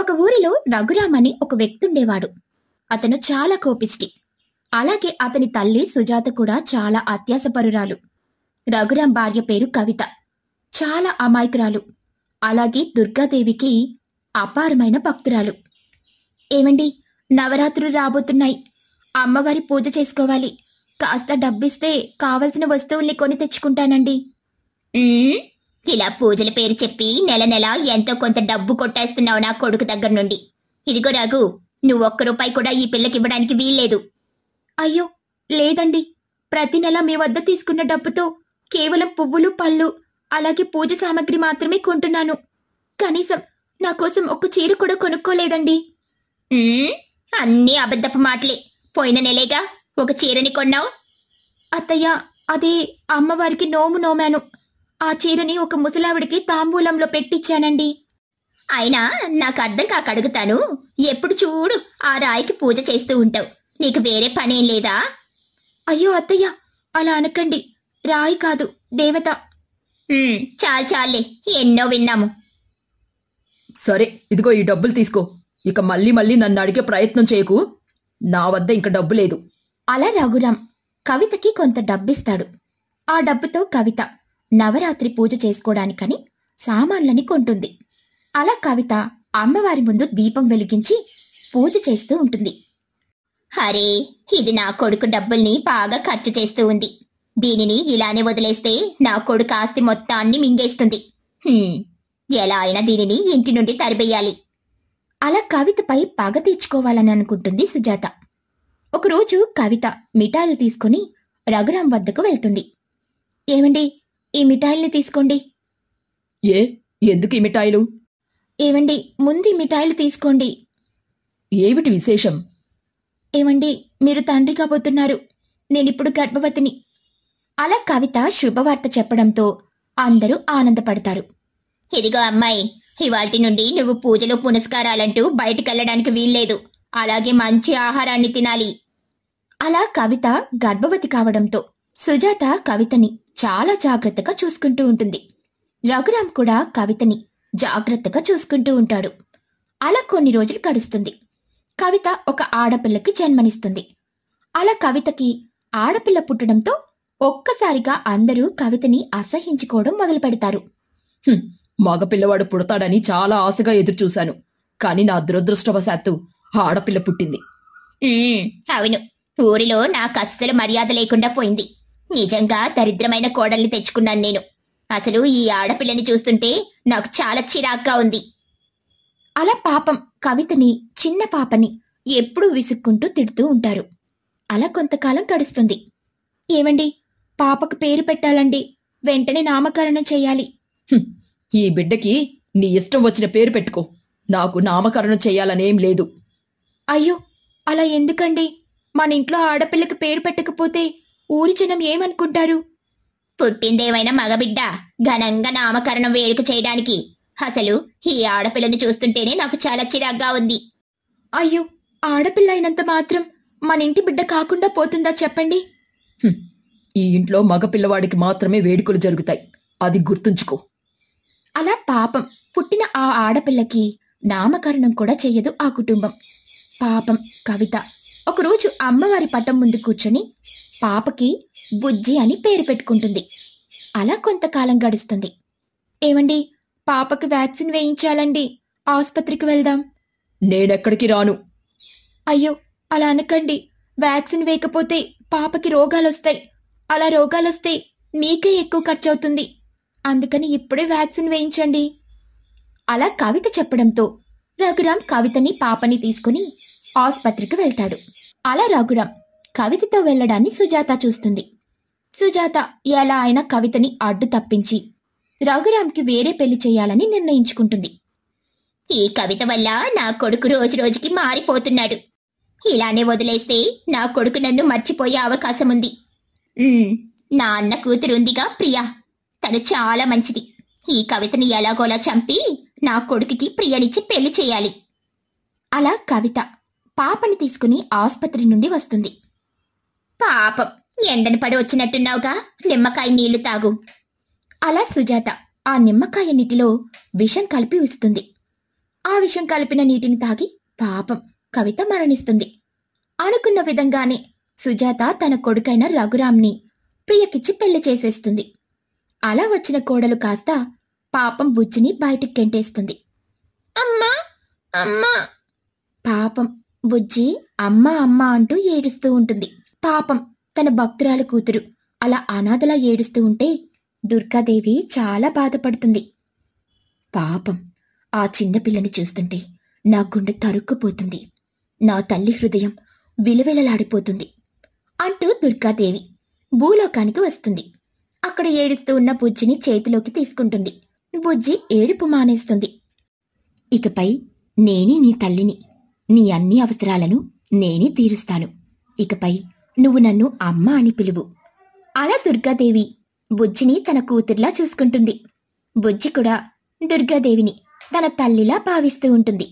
ఒక ఊరిలో రఘురామ్ అని ఒక వ్యక్తుండేవాడు అతను చాలా కోపిష్టి అలాగే అతని తల్లి సుజాత కూడా చాలా అత్యాసపరురాలు రఘురాం భార్య పేరు కవిత చాలా అమాయకురాలు అలాగే దుర్గాదేవికి అపారమైన భక్తురాలు ఏమండి నవరాత్రులు రాబోతున్నాయి అమ్మవారి పూజ చేసుకోవాలి కాస్త డబ్బిస్తే కావలసిన వస్తువుల్ని కొని తెచ్చుకుంటానండి ఇలా పూజల పేరు చెప్పి నెల నెల ఎంతో కొంత డబ్బు కొట్టేస్తున్నావు నా కొడుకు దగ్గర నుండి ఇదిగో రాఘు నువ్వు ఒక్క రూపాయి కూడా ఈ పిల్లకి ఇవ్వడానికి వీల్లేదు అయ్యో లేదండి ప్రతి నెల మీ వద్ద తీసుకున్న డబ్బుతో కేవలం పువ్వులు పళ్ళు అలాగే పూజ సామాగ్రి మాత్రమే కొంటున్నాను కనీసం నా కోసం ఒక్క చీర కూడా కొనుక్కోలేదండి అన్ని అబద్ధపు మాటలే పోయిన నెలేగా ఒక చీరని కొన్నావు అత్తయ్య అదే అమ్మవారికి నోము నోమాను ఆ చీరని ఒక ముసలావిడికి తాంబూలంలో పెట్టిచ్చానండి అయినా నాకు అర్థం కాక అడుగుతాను ఎప్పుడు చూడు ఆ రాయికి పూజ చేస్తూ ఉంటావు నీకు వేరే పనేం లేదా అయ్యో అత్తయ్య అలా అనకండి రాయి కాదు దేవత చాలు చాలే ఎన్నో విన్నాము సరే ఇదిగో ఈ డబ్బులు తీసుకో ఇక మళ్ళీ మళ్ళీ నన్ను అడిగే ప్రయత్నం చేయకు నా వద్ద ఇంక డబ్బు లేదు అలా రఘురాం కవితకి కొంత డబ్బిస్తాడు ఆ డబ్బుతో కవిత నవరాత్రి పూజ చేసుకోవడానికని సామాన్లని కొంటుంది అలా కవిత అమ్మవారి ముందు దీపం వెలిగించి పూజ చేస్తూ ఉంటుంది హరే ఇది నా కొడుకు డబ్బుల్ని బాగా ఖర్చు చేస్తూ ఉంది దీనిని ఇలానే వదిలేస్తే నా కొడుకు ఆస్తి మొత్తాన్ని మింగేస్తుంది ఎలా అయినా దీనిని ఇంటి నుండి తరిపేయాలి అలా కవితపై పగ తీర్చుకోవాలని అనుకుంటుంది సుజాత ఒకరోజు కవిత మిఠాయిలు తీసుకుని రఘురాం వద్దకు వెళ్తుంది ఏమండి ఈ మిఠాయిల్ని తీసుకోండి ఏ ఎందుకు ఈ మిఠాయిలు ఏవండి ముందు ఈ మిఠాయిలు తీసుకోండి ఏమిటి విశేషం ఏమండి మీరు తండ్రి కాబోతున్నారు నేనిప్పుడు గర్భవతిని అలా కవిత శుభవార్త చెప్పడంతో అందరూ ఆనందపడతారు ఇదిగో అమ్మాయి ఇవాటి నుండి నువ్వు పూజలు పునస్కారాలంటూ బయటికెళ్ళడానికి వీల్లేదు అలాగే మంచి ఆహారాన్ని తినాలి అలా కవిత గర్భవతి కావడంతో సుజాత కవితని చాలా జాగ్రత్తగా చూసుకుంటూ ఉంటుంది రఘురాం కూడా కవితని జాగ్రత్తగా చూసుకుంటూ ఉంటాడు అలా కొన్ని రోజులు గడుస్తుంది కవిత ఒక ఆడపిల్లకి జన్మనిస్తుంది అలా కవితకి ఆడపిల్ల పుట్టడంతో ఒక్కసారిగా అందరూ కవితని అసహించుకోవడం మొదలు పెడతారు మగపిల్లవాడు పుడతాడని చాలా ఆశగా ఎదురుచూశాను కానీ నా దురదృష్టవశాత్తు ఆడపిల్ల పుట్టింది అవును ఊరిలో నాకు అస్సలు మర్యాద లేకుండా పోయింది నిజంగా దరిద్రమైన కోడల్ని తెచ్చుకున్నాను నేను అసలు ఈ ఆడపిల్లని చూస్తుంటే నాకు చాలా చిరాక్గా ఉంది అలా పాపం కవితని చిన్న పాపని ఎప్పుడూ విసుక్కుంటూ తిడుతూ ఉంటారు అలా కొంతకాలం గడుస్తుంది ఏమండి పాపకు పేరు పెట్టాలండి వెంటనే నామకరణం చేయాలి ఈ బిడ్డకి నీ ఇష్టం వచ్చిన పేరు పెట్టుకో నాకు నామకరణం చేయాలనేం లేదు అయ్యో అలా ఎందుకండి మన ఇంట్లో ఆడపిల్లకి పేరు పెట్టకపోతే ఊరి జనం ఏమనుకుంటారు పుట్టిందేమైనా మగబిడ్డ ఘనంగా నామకరణం వేడుక చేయడానికి అసలు ఈ ఆడపిల్లని చూస్తుంటేనే నాకు చాలా చిరాగ్గా ఉంది అయ్యో ఆడపిల్ల అయినంత మాత్రం మన ఇంటి బిడ్డ కాకుండా పోతుందా చెప్పండి ఈ ఇంట్లో మగపిల్లవాడికి మాత్రమే వేడుకలు జరుగుతాయి అది గుర్తుంచుకో అలా పాపం పుట్టిన ఆ ఆడపిల్లకి నామకరణం కూడా చెయ్యదు ఆ కుటుంబం పాపం కవిత ఒకరోజు అమ్మవారి పటం ముందు కూర్చొని పాపకి బుజ్జి అని పేరు పెట్టుకుంటుంది అలా కొంతకాలం గడుస్తుంది ఏమండి పాపకి వ్యాక్సిన్ వేయించాలండి ఆసుపత్రికి వెళ్దాం నేనెక్కడికి రాను అయ్యో అలా అనకండి వ్యాక్సిన్ వేయకపోతే పాపకి రోగాలొస్తాయి అలా రోగాలొస్తే మీకే ఎక్కువ ఖర్చు అవుతుంది అందుకని ఇప్పుడే వ్యాక్సిన్ వేయించండి అలా కవిత చెప్పడంతో రఘురాం కవితని పాపని తీసుకుని ఆసుపత్రికి వెళ్తాడు అలా రఘురాం కవితతో వెళ్లడాన్ని సుజాత చూస్తుంది సుజాత ఎలా అయినా కవితని అడ్డు తప్పించి రఘురాంకి వేరే పెళ్లి చేయాలని నిర్ణయించుకుంటుంది ఈ కవిత వల్ల నా కొడుకు రోజు రోజుకి మారిపోతున్నాడు ఇలానే వదిలేస్తే నా కొడుకు నన్ను మర్చిపోయే అవకాశం ఉంది నా అన్న కూతురుందిగా ప్రియా తను చాలా మంచిది ఈ కవితని ఎలాగోలా చంపి నా కొడుకుకి ప్రియనిచ్చి పెళ్లి చేయాలి అలా కవిత పాపని తీసుకుని ఆసుపత్రి నుండి వస్తుంది పాపం ఎండని పడి వచ్చినట్టున్నావుగా నిమ్మకాయ నీళ్లు తాగు అలా సుజాత ఆ నిమ్మకాయ నీటిలో విషం కలిపి వస్తుంది ఆ విషం కలిపిన నీటిని తాగి పాపం కవిత మరణిస్తుంది అనుకున్న విధంగానే సుజాత తన కొడుకైన రఘురామ్ని ప్రియకిచ్చి పెళ్లి చేసేస్తుంది అలా వచ్చిన కోడలు కాస్త పాపం బుజ్జిని బయటికి కెంటేస్తుంది అమ్మా అమ్మా పాపం బుజ్జి అమ్మ అమ్మ అంటూ ఏడుస్తూ ఉంటుంది పాపం తన భక్తురాలు కూతురు అలా అనాథలా ఏడుస్తూ ఉంటే దుర్గాదేవి చాలా బాధపడుతుంది పాపం ఆ చిన్నపిల్లని చూస్తుంటే నా గుండె తరుక్కుపోతుంది నా తల్లి హృదయం విలవిలలాడిపోతుంది అంటూ దుర్గాదేవి భూలోకానికి వస్తుంది అక్కడ ఏడుస్తూ ఉన్న బుజ్జిని చేతిలోకి తీసుకుంటుంది బుజ్జి ఏడుపు మానేస్తుంది ఇకపై నేనే నీ తల్లిని నీ అన్ని అవసరాలను నేనే తీరుస్తాను ఇకపై నువ్వు నన్ను అమ్మ అని పిలువు అలా దుర్గాదేవి బుజ్జిని తన కూతుర్లా చూసుకుంటుంది బుజ్జి కూడా దుర్గాదేవిని తన తల్లిలా భావిస్తూ ఉంటుంది